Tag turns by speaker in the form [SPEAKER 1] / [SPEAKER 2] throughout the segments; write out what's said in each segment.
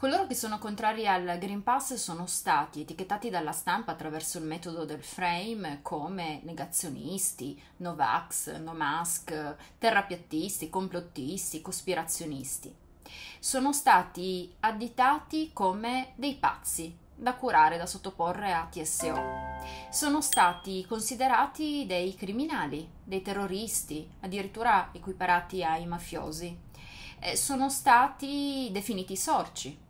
[SPEAKER 1] Coloro che sono contrari al Green Pass sono stati etichettati dalla stampa attraverso il metodo del frame come negazionisti, Novax, No Mask, terrapiattisti, complottisti, cospirazionisti. Sono stati additati come dei pazzi da curare, da sottoporre a TSO. Sono stati considerati dei criminali, dei terroristi, addirittura equiparati ai mafiosi. Eh, sono stati definiti sorci,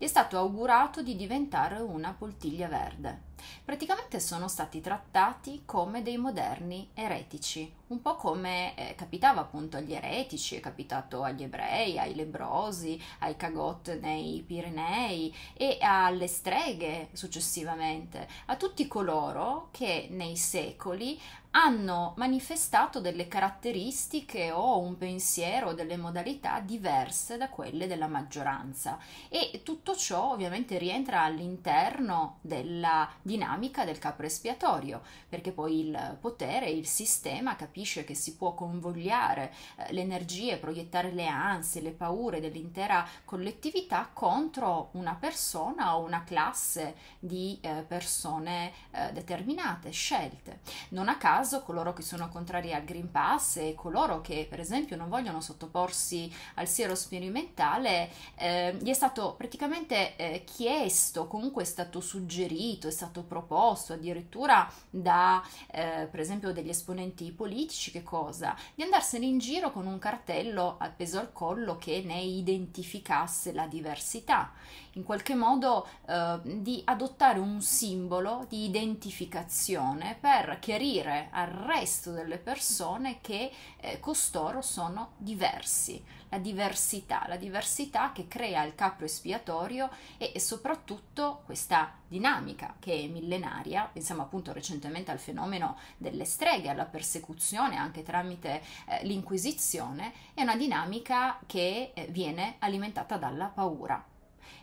[SPEAKER 1] gli è stato augurato di diventare una poltiglia verde. Praticamente sono stati trattati come dei moderni eretici, un po' come eh, capitava appunto agli eretici, è capitato agli ebrei, ai lebrosi, ai cagot nei Pirenei e alle streghe successivamente, a tutti coloro che nei secoli hanno manifestato delle caratteristiche o un pensiero, o delle modalità diverse da quelle della maggioranza e tutto ciò ovviamente rientra all'interno della dinamica del capo espiatorio, perché poi il potere, il sistema capisce che si può convogliare eh, le energie, proiettare le ansie, le paure dell'intera collettività contro una persona o una classe di eh, persone eh, determinate, scelte. Non a caso caso coloro che sono contrari al Green Pass e coloro che per esempio non vogliono sottoporsi al siero sperimentale, eh, gli è stato praticamente eh, chiesto, comunque è stato suggerito, è stato proposto addirittura da eh, per esempio degli esponenti politici che cosa? Di andarsene in giro con un cartello appeso al collo che ne identificasse la diversità, in qualche modo ehm, di adottare un simbolo di identificazione per chiarire al resto delle persone che eh, costoro sono diversi, la diversità, la diversità che crea il capo espiatorio e, e soprattutto questa dinamica che è millenaria, pensiamo appunto recentemente al fenomeno delle streghe, alla persecuzione anche tramite eh, l'inquisizione, è una dinamica che eh, viene alimentata dalla paura.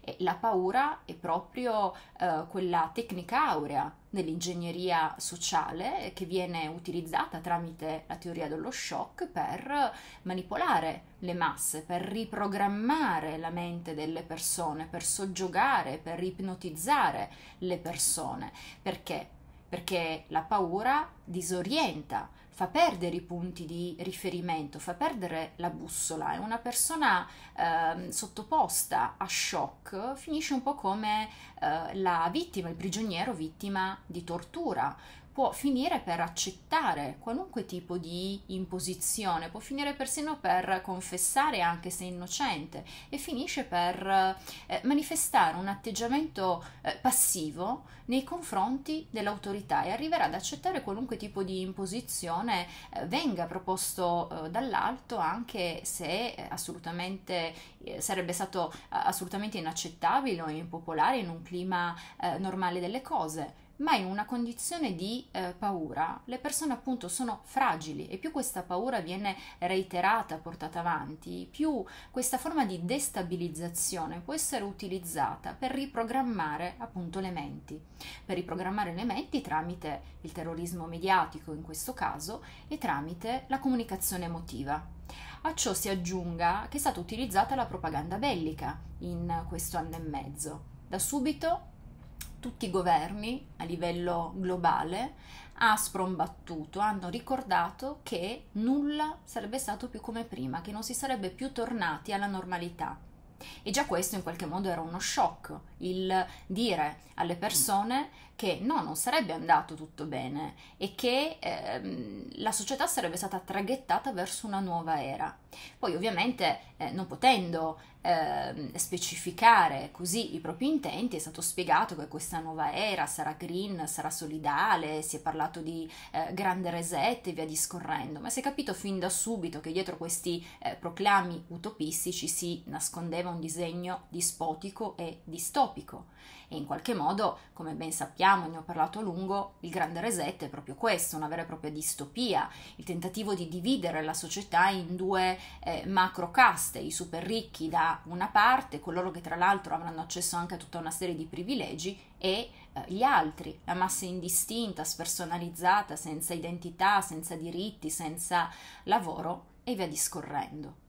[SPEAKER 1] E la paura è proprio eh, quella tecnica aurea dell'ingegneria sociale che viene utilizzata tramite la teoria dello shock per manipolare le masse, per riprogrammare la mente delle persone, per soggiogare, per ipnotizzare le persone. Perché? Perché la paura disorienta, fa perdere i punti di riferimento, fa perdere la bussola e una persona eh, sottoposta a shock finisce un po' come eh, la vittima, il prigioniero vittima di tortura può finire per accettare qualunque tipo di imposizione, può finire persino per confessare anche se innocente e finisce per eh, manifestare un atteggiamento eh, passivo nei confronti dell'autorità e arriverà ad accettare qualunque tipo di imposizione eh, venga proposto eh, dall'alto anche se eh, assolutamente eh, sarebbe stato assolutamente inaccettabile o impopolare in un clima normale delle cose ma in una condizione di eh, paura le persone appunto sono fragili e più questa paura viene reiterata, portata avanti, più questa forma di destabilizzazione può essere utilizzata per riprogrammare appunto le menti, per riprogrammare le menti tramite il terrorismo mediatico in questo caso e tramite la comunicazione emotiva. A ciò si aggiunga che è stata utilizzata la propaganda bellica in questo anno e mezzo. Da subito tutti i governi a livello globale ha sprombattuto, hanno ricordato che nulla sarebbe stato più come prima, che non si sarebbe più tornati alla normalità. E già questo in qualche modo era uno shock il dire alle persone che no, non sarebbe andato tutto bene e che ehm, la società sarebbe stata traghettata verso una nuova era. Poi ovviamente eh, non potendo ehm, specificare così i propri intenti è stato spiegato che questa nuova era sarà green, sarà solidale, si è parlato di eh, grande reset e via discorrendo, ma si è capito fin da subito che dietro questi eh, proclami utopistici si nascondeva un disegno dispotico e distorto utopico. E in qualche modo, come ben sappiamo, ne ho parlato a lungo, il grande reset è proprio questo, una vera e propria distopia, il tentativo di dividere la società in due eh, macro caste, i super ricchi da una parte, coloro che tra l'altro avranno accesso anche a tutta una serie di privilegi, e eh, gli altri, la massa indistinta, spersonalizzata, senza identità, senza diritti, senza lavoro e via discorrendo.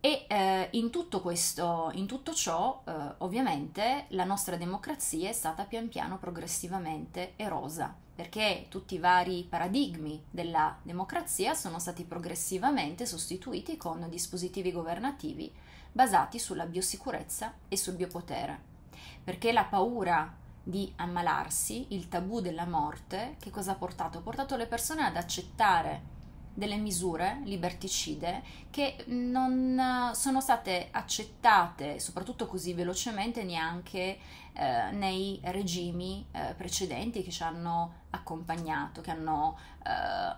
[SPEAKER 1] E eh, in, tutto questo, in tutto ciò, eh, ovviamente, la nostra democrazia è stata pian piano progressivamente erosa, perché tutti i vari paradigmi della democrazia sono stati progressivamente sostituiti con dispositivi governativi basati sulla biosicurezza e sul biopotere. Perché la paura di ammalarsi, il tabù della morte, che cosa ha portato? Ha portato le persone ad accettare delle misure liberticide che non eh, sono state accettate, soprattutto così velocemente, neanche eh, nei regimi eh, precedenti che ci hanno accompagnato, che hanno eh,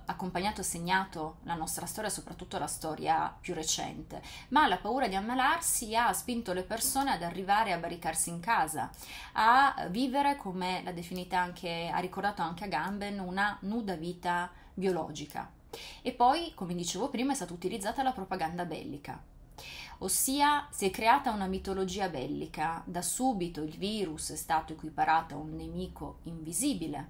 [SPEAKER 1] accompagnato e segnato la nostra storia, soprattutto la storia più recente. Ma la paura di ammalarsi ha spinto le persone ad arrivare a barricarsi in casa, a vivere, come l'ha definita anche, ha ricordato anche Agamben, una nuda vita biologica e poi, come dicevo prima, è stata utilizzata la propaganda bellica. Ossia si è creata una mitologia bellica, da subito il virus è stato equiparato a un nemico invisibile,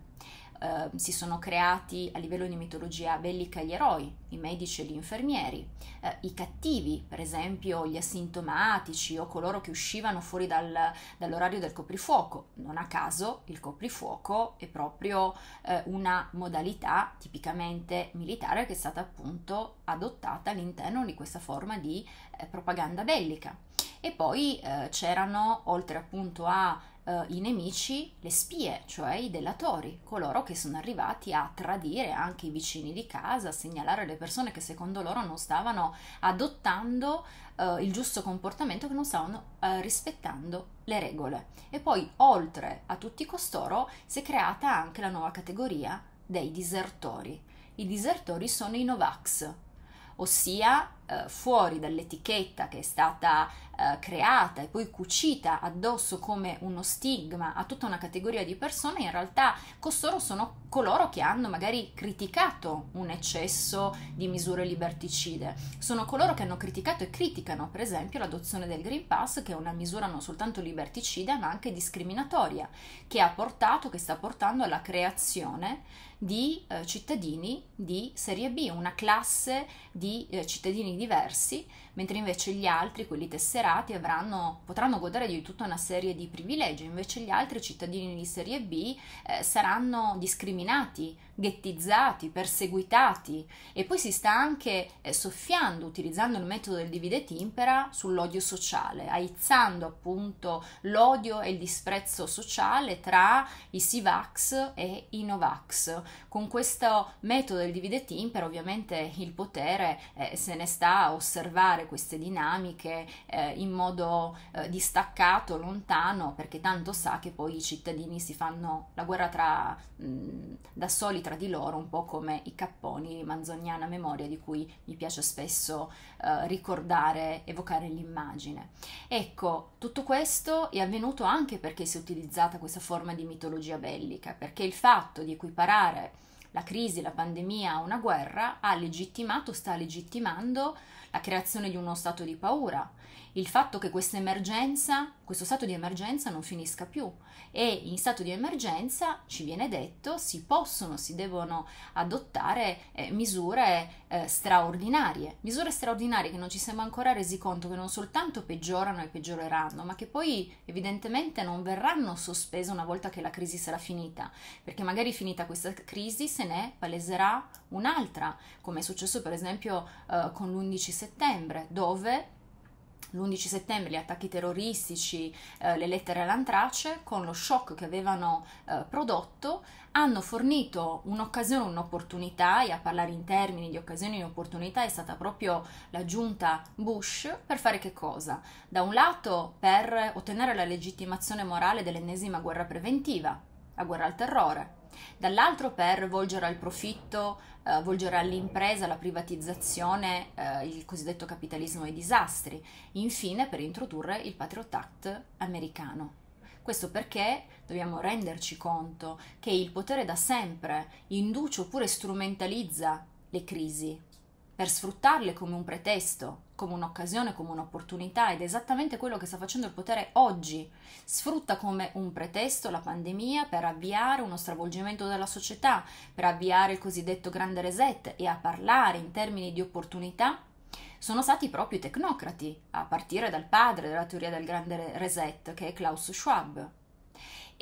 [SPEAKER 1] eh, si sono creati a livello di mitologia bellica gli eroi, i medici e gli infermieri, eh, i cattivi, per esempio gli asintomatici o coloro che uscivano fuori dal, dall'orario del coprifuoco. Non a caso il coprifuoco è proprio eh, una modalità tipicamente militare che è stata appunto adottata all'interno di questa forma di eh, propaganda bellica. E poi eh, c'erano, oltre appunto a eh, i nemici, le spie, cioè i delatori, coloro che sono arrivati a tradire anche i vicini di casa, a segnalare le persone che secondo loro non stavano adottando eh, il giusto comportamento, che non stavano eh, rispettando le regole. E poi, oltre a tutti costoro, si è creata anche la nuova categoria dei disertori. I disertori sono i Novax, ossia eh, fuori dall'etichetta che è stata eh, creata e poi cucita addosso come uno stigma a tutta una categoria di persone, in realtà costoro sono coloro che hanno magari criticato un eccesso di misure liberticide, sono coloro che hanno criticato e criticano per esempio l'adozione del Green Pass che è una misura non soltanto liberticida ma anche discriminatoria che ha portato, che sta portando alla creazione di eh, cittadini di serie B, una classe di eh, cittadini diversi, mentre invece gli altri, quelli tesserati, avranno, potranno godere di tutta una serie di privilegi, invece gli altri cittadini di serie B eh, saranno discriminati ghettizzati, perseguitati e poi si sta anche eh, soffiando utilizzando il metodo del divide timpera sull'odio sociale, aizzando appunto l'odio e il disprezzo sociale tra i Sivax e i Novax. Con questo metodo del divide timpera ovviamente il potere eh, se ne sta a osservare queste dinamiche eh, in modo eh, distaccato, lontano, perché tanto sa che poi i cittadini si fanno la guerra tra, mh, mm, da soli tra tra di loro, un po' come i capponi di manzoniana memoria di cui mi piace spesso eh, ricordare, evocare l'immagine. Ecco, tutto questo è avvenuto anche perché si è utilizzata questa forma di mitologia bellica, perché il fatto di equiparare la crisi, la pandemia a una guerra ha legittimato, sta legittimando la creazione di uno stato di paura, il fatto che questa emergenza, questo stato di emergenza non finisca più e in stato di emergenza ci viene detto si possono, si devono adottare eh, misure eh, straordinarie, misure straordinarie che non ci siamo ancora resi conto che non soltanto peggiorano e peggioreranno, ma che poi evidentemente non verranno sospese una volta che la crisi sarà finita, perché magari finita questa crisi se ne paleserà un'altra, come è successo per esempio eh, con l'11 settembre, dove l'11 settembre gli attacchi terroristici, eh, le lettere all'antrace, con lo shock che avevano eh, prodotto, hanno fornito un'occasione, un'opportunità, e a parlare in termini di occasioni e opportunità è stata proprio la giunta Bush, per fare che cosa? Da un lato per ottenere la legittimazione morale dell'ennesima guerra preventiva, la guerra al terrore, dall'altro per volgere al profitto, eh, volgere all'impresa, alla privatizzazione, eh, il cosiddetto capitalismo ai disastri, infine per introdurre il Patriot Act americano. Questo perché dobbiamo renderci conto che il potere da sempre induce oppure strumentalizza le crisi per sfruttarle come un pretesto come un'occasione, come un'opportunità ed è esattamente quello che sta facendo il potere oggi. Sfrutta come un pretesto la pandemia per avviare uno stravolgimento della società, per avviare il cosiddetto grande reset e a parlare in termini di opportunità sono stati proprio i tecnocrati, a partire dal padre della teoria del grande reset che è Klaus Schwab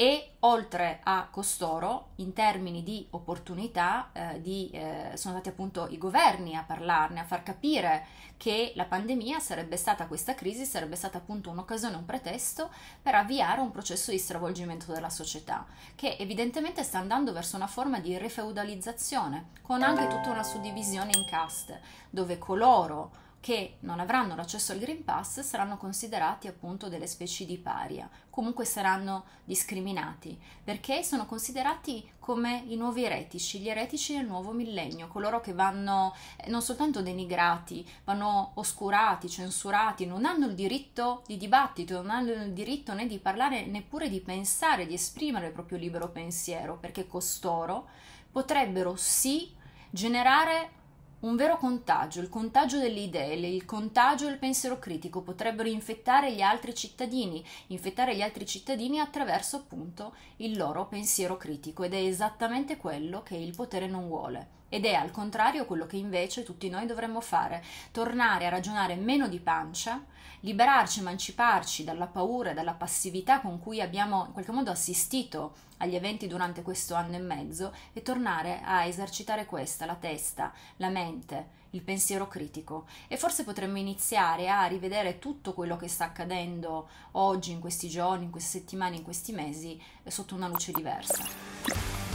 [SPEAKER 1] e oltre a costoro, in termini di opportunità, eh, di, eh, sono stati appunto i governi a parlarne, a far capire che la pandemia sarebbe stata, questa crisi sarebbe stata appunto un'occasione, un pretesto per avviare un processo di stravolgimento della società, che evidentemente sta andando verso una forma di refeudalizzazione, con anche tutta una suddivisione in caste, dove coloro che non avranno l'accesso al Green Pass saranno considerati appunto delle specie di paria, comunque saranno discriminati, perché sono considerati come i nuovi eretici, gli eretici del nuovo millennio, coloro che vanno eh, non soltanto denigrati, vanno oscurati, censurati, non hanno il diritto di dibattito, non hanno il diritto né di parlare neppure di pensare, di esprimere il proprio libero pensiero, perché costoro potrebbero sì generare un vero contagio, il contagio delle idee, il contagio del pensiero critico potrebbero infettare gli altri cittadini, infettare gli altri cittadini attraverso appunto il loro pensiero critico ed è esattamente quello che il potere non vuole. Ed è al contrario quello che invece tutti noi dovremmo fare, tornare a ragionare meno di pancia, liberarci, emanciparci dalla paura e dalla passività con cui abbiamo in qualche modo assistito agli eventi durante questo anno e mezzo e tornare a esercitare questa, la testa, la mente, il pensiero critico. E forse potremmo iniziare a rivedere tutto quello che sta accadendo oggi, in questi giorni, in queste settimane, in questi mesi, eh, sotto una luce diversa.